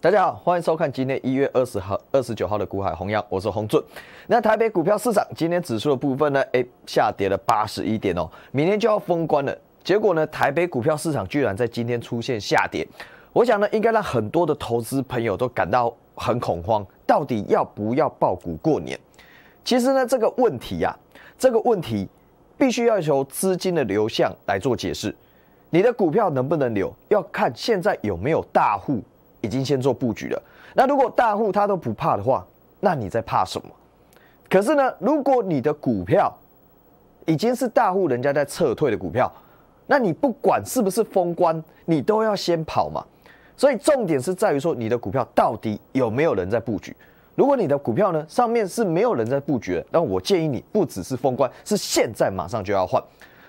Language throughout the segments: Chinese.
大家好，欢迎收看今天一月二十号、二十九号的《股海弘扬》，我是洪准。那台北股票市场今天指数的部分呢，哎，下跌了八十一点哦，明天就要封关了。结果呢，台北股票市场居然在今天出现下跌，我想呢，应该让很多的投资朋友都感到很恐慌，到底要不要爆股过年？其实呢，这个问题呀，这个问题必须要求资金的流向来做解释。你的股票能不能留，要看现在有没有大户。已经先做布局了。那如果大户他都不怕的话，那你在怕什么？可是呢，如果你的股票已经是大户人家在撤退的股票，那你不管是不是封关，你都要先跑嘛。所以重点是在于说，你的股票到底有没有人在布局？如果你的股票呢上面是没有人在布局，那我建议你不只是封关，是现在马上就要换。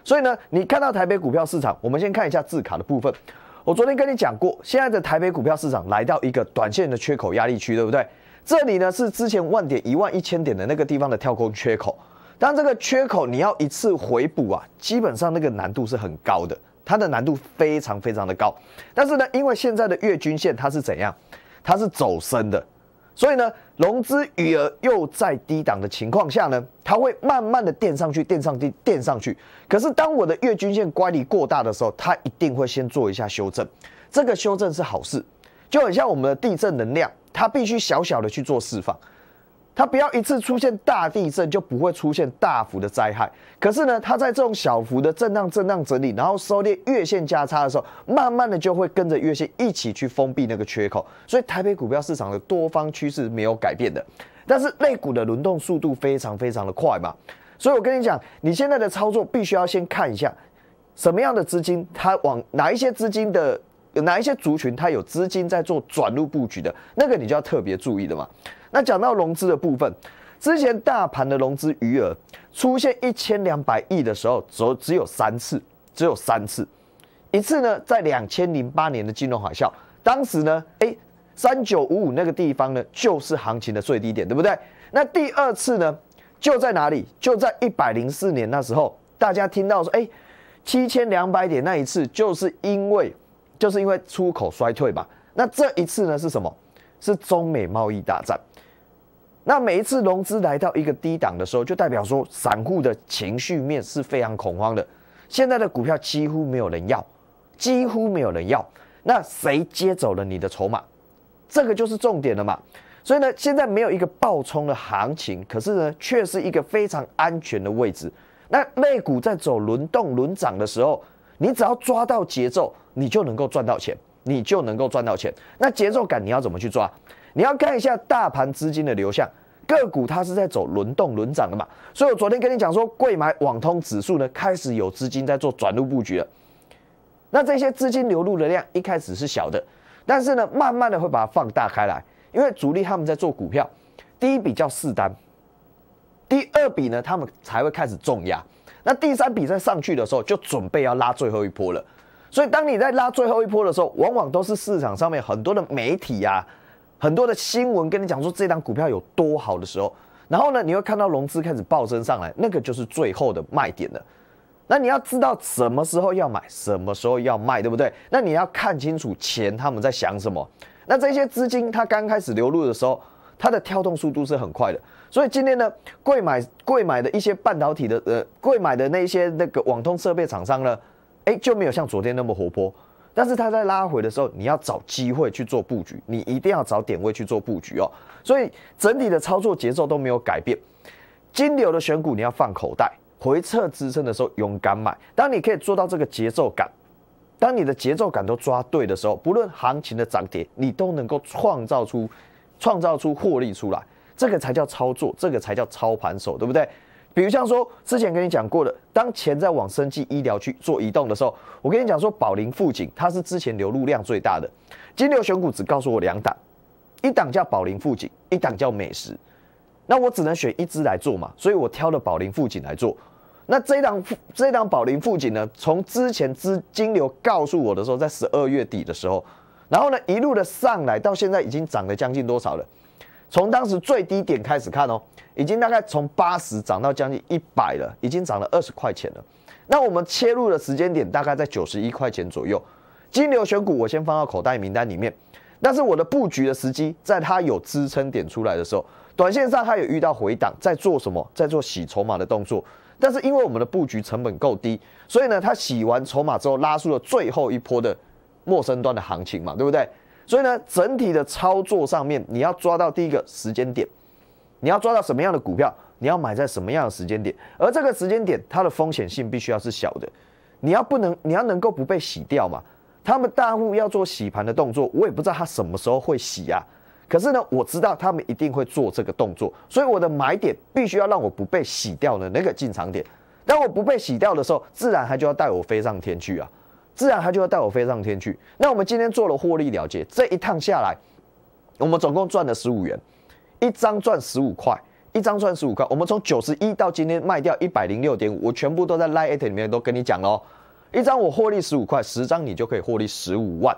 所以呢，你看到台北股票市场，我们先看一下字卡的部分。我昨天跟你讲过，现在的台北股票市场来到一个短线的缺口压力区，对不对？这里呢是之前万点一万一千点的那个地方的跳空缺口，但这个缺口你要一次回补啊，基本上那个难度是很高的，它的难度非常非常的高。但是呢，因为现在的月均线它是怎样？它是走升的。所以呢，融资余额又在低档的情况下呢，它会慢慢的垫上去，垫上去，垫上去。可是当我的月均线乖离过大的时候，它一定会先做一下修正。这个修正是好事，就很像我们的地震能量，它必须小小的去做释放。它不要一次出现大地震就不会出现大幅的灾害，可是呢，它在这种小幅的震荡、震荡整理，然后收列月线价差的时候，慢慢的就会跟着月线一起去封闭那个缺口，所以台北股票市场的多方趋势没有改变的，但是类股的轮动速度非常非常的快嘛，所以我跟你讲，你现在的操作必须要先看一下什么样的资金，它往哪一些资金的。有哪一些族群它有资金在做转入布局的那个，你就要特别注意的嘛。那讲到融资的部分，之前大盘的融资余额出现一千两百亿的时候，只只有三次，只有三次。一次呢，在两千零八年的金融海啸，当时呢，哎，三九五五那个地方呢，就是行情的最低点，对不对？那第二次呢，就在哪里？就在一百零四年那时候，大家听到说，哎，七千两百点那一次，就是因为。就是因为出口衰退嘛。那这一次呢是什么？是中美贸易大战。那每一次融资来到一个低档的时候，就代表说散户的情绪面是非常恐慌的。现在的股票几乎没有人要，几乎没有人要。那谁接走了你的筹码？这个就是重点了嘛。所以呢，现在没有一个爆冲的行情，可是呢，却是一个非常安全的位置。那类股在走轮动轮涨的时候，你只要抓到节奏。你就能够赚到钱，你就能够赚到钱。那节奏感你要怎么去抓？你要看一下大盘资金的流向，个股它是在走轮动轮涨的嘛。所以我昨天跟你讲说，贵买网通指数呢，开始有资金在做转入布局了。那这些资金流入的量一开始是小的，但是呢，慢慢的会把它放大开来，因为主力他们在做股票，第一笔叫试单，第二笔呢，他们才会开始重压，那第三笔在上去的时候，就准备要拉最后一波了。所以，当你在拉最后一波的时候，往往都是市场上面很多的媒体呀，很多的新闻跟你讲说这张股票有多好的时候，然后呢，你会看到融资开始暴增上来，那个就是最后的卖点了。那你要知道什么时候要买，什么时候要卖，对不对？那你要看清楚钱他们在想什么。那这些资金它刚开始流入的时候，它的跳动速度是很快的。所以今天呢，贵买贵买的一些半导体的呃，贵买的那些那个网通设备厂商呢。哎，就没有像昨天那么活泼，但是它在拉回的时候，你要找机会去做布局，你一定要找点位去做布局哦。所以整体的操作节奏都没有改变。金牛的选股你要放口袋，回撤支撑的时候勇敢买。当你可以做到这个节奏感，当你的节奏感都抓对的时候，不论行情的涨跌，你都能够创造出创造出获利出来，这个才叫操作，这个才叫操盘手，对不对？比如像说，之前跟你讲过的，当钱在往生技医疗去做移动的时候，我跟你讲说，宝林富锦它是之前流入量最大的。金牛选股只告诉我两档，一档叫宝林富锦，一档叫美食。那我只能选一只来做嘛，所以我挑了宝林富锦来做。那这档这档宝林富锦呢，从之前资金流告诉我的时候，在十二月底的时候，然后呢一路的上来，到现在已经涨了将近多少了？从当时最低点开始看哦，已经大概从八十涨到将近一百了，已经涨了二十块钱了。那我们切入的时间点大概在九十一块钱左右。金牛选股我先放到口袋名单里面，但是我的布局的时机在它有支撑点出来的时候，短线上它有遇到回档，在做什么，在做洗筹码的动作。但是因为我们的布局成本够低，所以呢，它洗完筹码之后拉出了最后一波的陌生端的行情嘛，对不对？所以呢，整体的操作上面，你要抓到第一个时间点，你要抓到什么样的股票，你要买在什么样的时间点，而这个时间点它的风险性必须要是小的，你要不能，你要能够不被洗掉嘛。他们大户要做洗盘的动作，我也不知道他什么时候会洗啊，可是呢，我知道他们一定会做这个动作，所以我的买点必须要让我不被洗掉的那个进场点，当我不被洗掉的时候，自然它就要带我飞上天去啊。自然他就要带我飞上天去。那我们今天做了获利了结，这一趟下来，我们总共赚了十五元，一张赚十五块，一张赚十五块。我们从九十一到今天卖掉一百零六点五，我全部都在 Line Eight 里面都跟你讲喽。一张我获利十五块，十张你就可以获利十五万。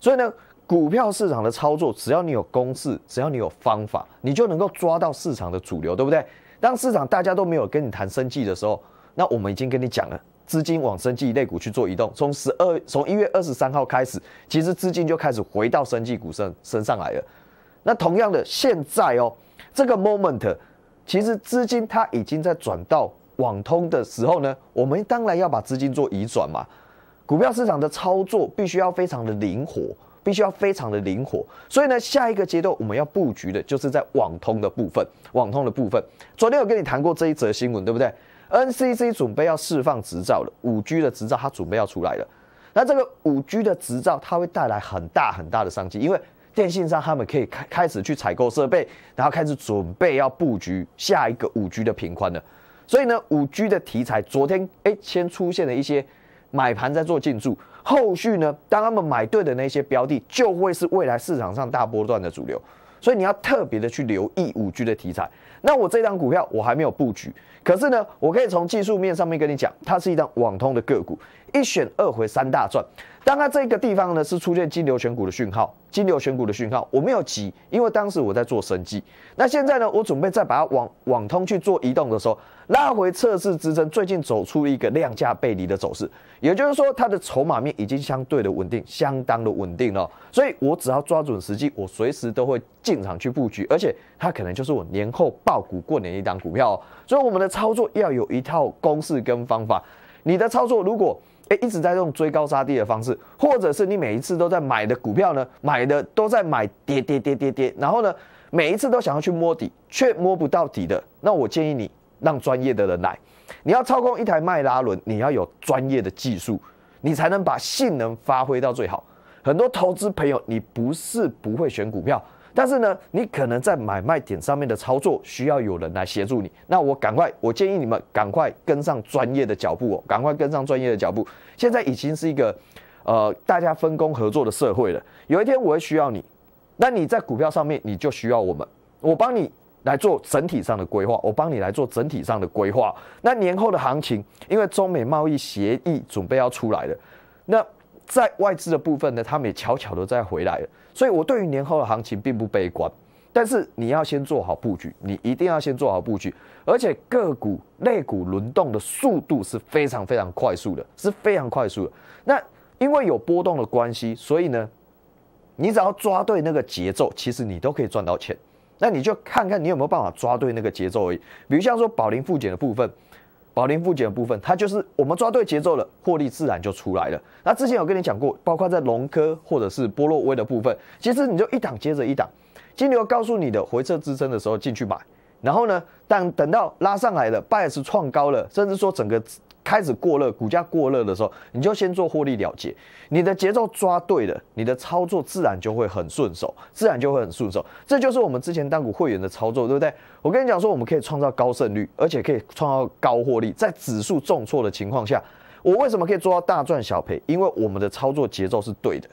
所以呢，股票市场的操作，只要你有公式，只要你有方法，你就能够抓到市场的主流，对不对？当市场大家都没有跟你谈生计的时候，那我们已经跟你讲了。资金往生技类股去做移动，从十二从一月二十三号开始，其实资金就开始回到生技股身身上来了。那同样的，现在哦，这个 moment，其实资金它已经在转到网通的时候呢，我们当然要把资金做移转嘛。股票市场的操作必须要非常的灵活，必须要非常的灵活。所以呢，下一个阶段我们要布局的就是在网通的部分，网通的部分。昨天有跟你谈过这一则新闻，对不对？NCC 准备要释放执照了，五 G 的执照它准备要出来了。那这个五 G 的执照它会带来很大很大的商机，因为电信商他们可以开开始去采购设备，然后开始准备要布局下一个五 G 的频宽了。所以呢，五 G 的题材昨天哎先出现了一些买盘在做进驻，后续呢，当他们买对的那些标的，就会是未来市场上大波段的主流。所以你要特别的去留意五 G 的题材。那我这张股票我还没有布局，可是呢，我可以从技术面上面跟你讲，它是一张网通的个股。一选二回三大赚，当它这个地方呢是出现金牛选股的讯号，金牛选股的讯号我没有急，因为当时我在做升机。那现在呢，我准备再把它往网通去做移动的时候拉回测试支撑，最近走出一个量价背离的走势，也就是说它的筹码面已经相对的稳定，相当的稳定了。所以我只要抓准时机，我随时都会进场去布局，而且它可能就是我年后爆股过年一档股票。所以我们的操作要有一套公式跟方法，你的操作如果。诶，一直在用追高杀低的方式，或者是你每一次都在买的股票呢，买的都在买跌跌跌跌跌，然后呢，每一次都想要去摸底，却摸不到底的，那我建议你让专业的人来。你要操控一台迈拉伦，你要有专业的技术，你才能把性能发挥到最好。很多投资朋友，你不是不会选股票。但是呢，你可能在买卖点上面的操作需要有人来协助你。那我赶快，我建议你们赶快跟上专业的脚步哦，赶快跟上专业的脚步。现在已经是一个，呃，大家分工合作的社会了。有一天我会需要你，那你在股票上面你就需要我们，我帮你来做整体上的规划，我帮你来做整体上的规划。那年后的行情，因为中美贸易协议准备要出来了，那在外资的部分呢，他们也悄悄的在回来了。所以，我对于年后的行情并不悲观，但是你要先做好布局，你一定要先做好布局。而且，个股类股轮动的速度是非常非常快速的，是非常快速的。那因为有波动的关系，所以呢，你只要抓对那个节奏，其实你都可以赚到钱。那你就看看你有没有办法抓对那个节奏而已。比如像说保林复检的部分。保龄复检的部分，它就是我们抓对节奏了，获利自然就出来了。那之前有跟你讲过，包括在农科或者是波洛威的部分，其实你就一档接着一档，金牛告诉你的回撤支撑的时候进去买，然后呢，但等到拉上来了 b u 是创高了，甚至说整个。开始过热，股价过热的时候，你就先做获利了结。你的节奏抓对了，你的操作自然就会很顺手，自然就会很顺手。这就是我们之前当股会员的操作，对不对？我跟你讲说，我们可以创造高胜率，而且可以创造高获利。在指数重挫的情况下，我为什么可以做到大赚小赔？因为我们的操作节奏是对的，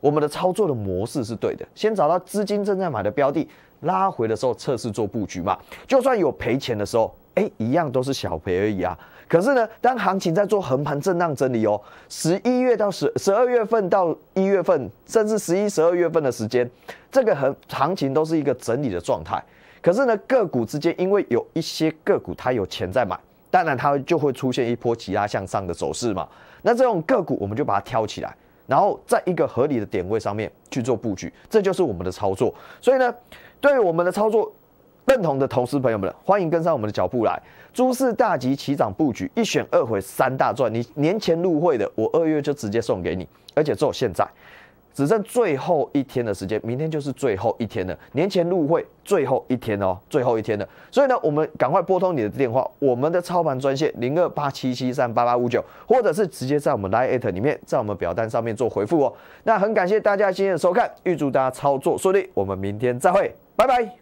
我们的操作的模式是对的。先找到资金正在买的标的，拉回的时候测试做布局嘛。就算有赔钱的时候，哎，一样都是小赔而已啊。可是呢，当行情在做横盘震荡整理哦，十一月到十十二月份到一月份，甚至十一十二月份的时间，这个横行情都是一个整理的状态。可是呢，个股之间因为有一些个股它有钱在买，当然它就会出现一波其他向上的走势嘛。那这种个股我们就把它挑起来，然后在一个合理的点位上面去做布局，这就是我们的操作。所以呢，对我们的操作。认同的投资朋友们，欢迎跟上我们的脚步来，诸事大吉，齐涨布局，一选二回三大赚。你年前入会的，我二月就直接送给你，而且只有现在，只剩最后一天的时间，明天就是最后一天了。年前入会最后一天哦，最后一天了。所以呢，我们赶快拨通你的电话，我们的操盘专线零二八七七三八八五九，或者是直接在我们 Line 里面，在我们表单上面做回复哦。那很感谢大家今天的收看，预祝大家操作顺利，我们明天再会，拜拜。